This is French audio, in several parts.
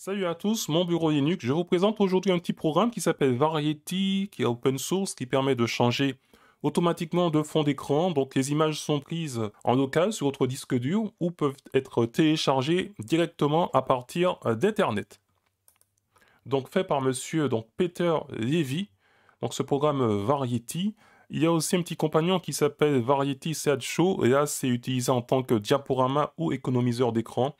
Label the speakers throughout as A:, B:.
A: Salut à tous, mon bureau Linux. Je vous présente aujourd'hui un petit programme qui s'appelle Variety, qui est open source, qui permet de changer automatiquement de fond d'écran. Donc les images sont prises en local sur votre disque dur ou peuvent être téléchargées directement à partir d'internet. Donc fait par monsieur donc Peter Levy. Donc ce programme Variety. Il y a aussi un petit compagnon qui s'appelle Variety Sad Show et là c'est utilisé en tant que diaporama ou économiseur d'écran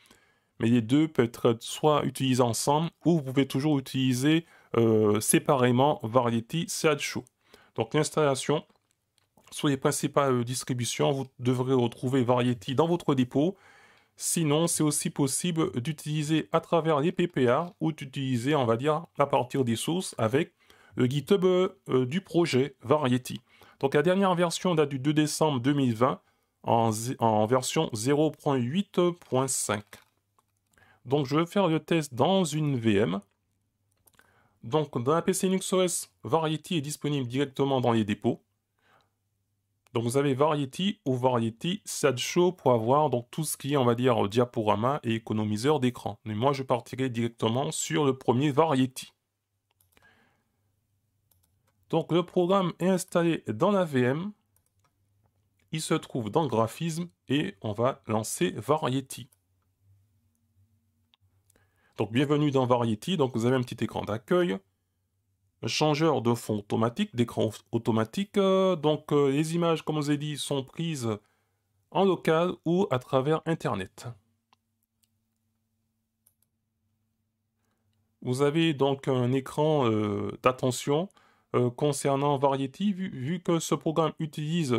A: mais les deux peuvent être soit utilisés ensemble ou vous pouvez toujours utiliser euh, séparément Variety Show. Donc l'installation sur les principales euh, distributions, vous devrez retrouver Variety dans votre dépôt. Sinon, c'est aussi possible d'utiliser à travers les PPA ou d'utiliser, on va dire, à partir des sources avec le euh, GitHub du projet Variety. Donc la dernière version date du 2 décembre 2020 en version 0.8.5. Donc je vais faire le test dans une VM. Donc dans la PC Linux OS, Variety est disponible directement dans les dépôts. Donc vous avez Variety ou Variety Show pour avoir donc tout ce qui est on va dire diaporama et économiseur d'écran. Mais moi je partirai directement sur le premier Variety. Donc le programme est installé dans la VM. Il se trouve dans Graphisme et on va lancer Variety. Donc bienvenue dans Variety, donc vous avez un petit écran d'accueil, changeur de fond automatique, d'écran automatique, euh, donc euh, les images comme je vous ai dit sont prises en local ou à travers internet. Vous avez donc un écran euh, d'attention concernant Variety, vu, que ce programme utilise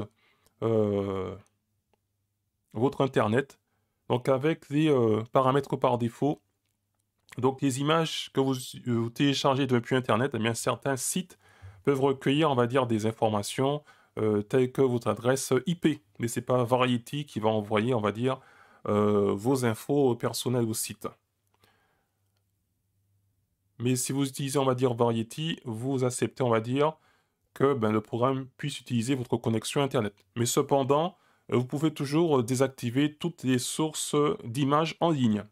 A: votre internet, donc avec les paramètres par défaut, donc, les images que vous, euh, téléchargez depuis Internet, eh bien, certains sites peuvent recueillir, on va dire, des informations euh, telles que votre adresse IP. Mais ce n'est pas Variety qui va envoyer, on va dire, euh, vos infos personnelles au site. Mais si vous utilisez, on va dire, Variety, vous acceptez, on va dire, que ben, le programme puisse utiliser votre connexion Internet. Mais cependant, vous pouvez toujours désactiver toutes les sources d'images en ligne.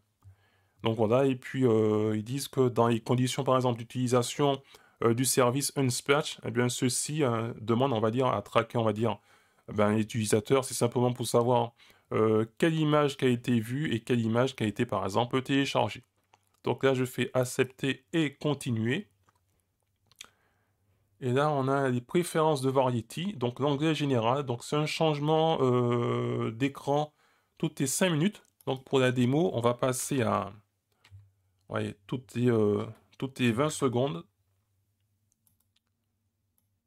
A: Donc voilà, et puis euh, ils disent que dans les conditions, par exemple, d'utilisation euh, du service Unspatch, eh bien ceci euh, on va dire, à traquer, on va dire, eh ben, l'utilisateur. C'est simplement pour savoir quelle image qui a été vue et quelle image qui a été, par exemple, téléchargée. Donc là, je fais accepter et continuer. Et là, on a les préférences de variety, donc l'onglet général. Donc c'est un changement d'écran toutes les 5 minutes. Donc pour la démo, on va passer à voyez, toutes les, toutes les euh, 20 secondes.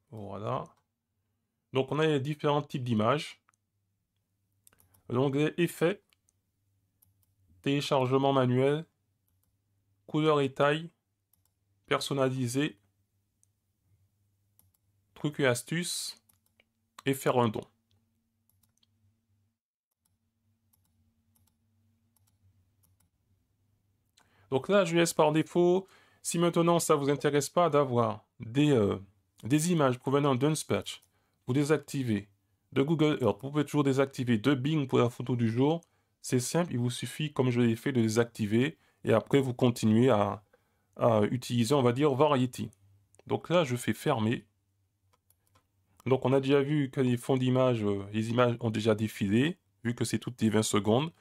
A: Voilà. Donc on a les différents types d'images. L'onglet Effets, Téléchargement manuel, Couleur et taille, Personnalisé, Trucs et astuces, et faire un don. Donc là, je laisse par défaut, si maintenant ça ne vous intéresse pas d'avoir des, euh, des images provenant d'Unspatch, vous désactivez de Google Earth, vous pouvez toujours désactiver de Bing pour la photo du jour. C'est simple, il vous suffit, comme je l'ai fait, de désactiver et après vous continuez à, utiliser, on va dire, Variety. Donc là, je fais fermer. Donc on a déjà vu que les fonds d'image, euh, les images ont déjà défilé, vu que c'est toutes les 20 secondes.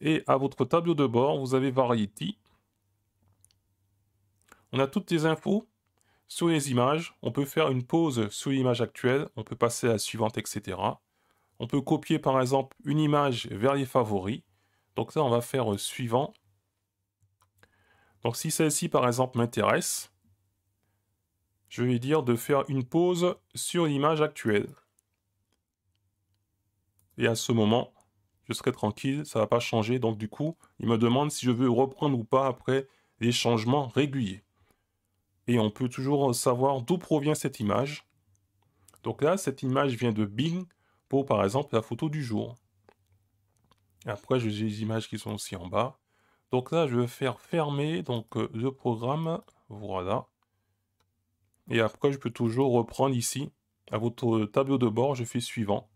A: Et à votre tableau de bord, vous avez Variety. On a toutes les infos sur les images. On peut faire une pause sur l'image actuelle. On peut passer à la suivante, etc. On peut copier par exemple une image vers les favoris. Donc là, on va faire suivant. Donc si celle-ci par exemple m'intéresse, je vais dire de faire une pause sur l'image actuelle. Et à ce moment, je serai tranquille, ça ne va pas changer. Donc du coup, il me demande si je veux reprendre ou pas après les changements réguliers et on peut toujours savoir d'où provient cette image. Donc là, cette image vient de Bing pour, par exemple, la photo du jour. Après, j'ai les images qui sont aussi en bas. Donc là, je vais faire fermer donc, euh, le programme. Voilà. Et après, je peux toujours reprendre ici. À votre tableau de bord, je fais suivant.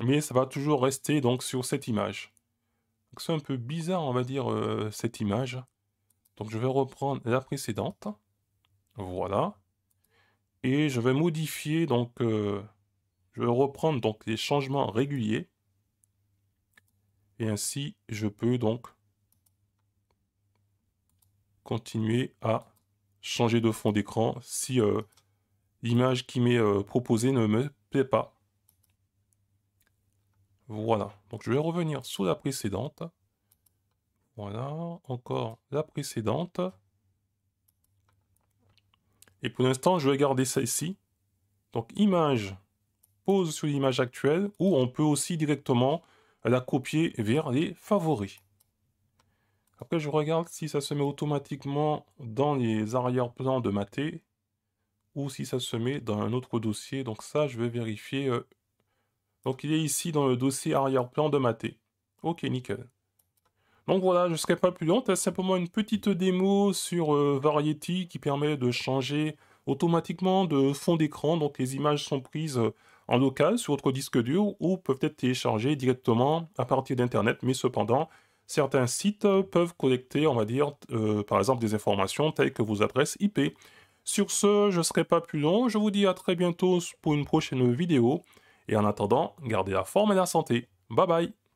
A: Mais ça va toujours rester donc sur cette image. C'est un peu bizarre, on va dire, euh, cette image. Donc je vais reprendre la précédente. Voilà. Et je vais modifier, donc, euh, je vais reprendre donc les changements réguliers. Et ainsi, je peux donc continuer à changer de fond d'écran si euh, l'image qui m'est euh, proposée ne me plaît pas. Voilà, donc je vais revenir sous la précédente. Voilà, encore la précédente. Et pour l'instant, je vais garder ça ici. Donc image, pose sur l'image actuelle, ou on peut aussi directement la copier vers les favoris. Après, je regarde si ça se met automatiquement dans les arrière-plans de ma ou si ça se met dans un autre dossier. Donc ça, je vais vérifier. Euh, donc il est ici dans le dossier arrière-plan de ma Ok, nickel. Donc voilà, je ne serai pas plus long, c'est simplement une petite démo sur euh, Variety qui permet de changer automatiquement de fond d'écran, donc les images sont prises euh, en local sur votre disque dur ou peuvent être téléchargées directement à partir d'Internet, mais cependant, certains sites peuvent collecter, on va dire, euh, par exemple des informations telles que vos adresses IP. Sur ce, je ne serai pas plus long, je vous dis à très bientôt pour une prochaine vidéo, et en attendant, gardez la forme et la santé. Bye bye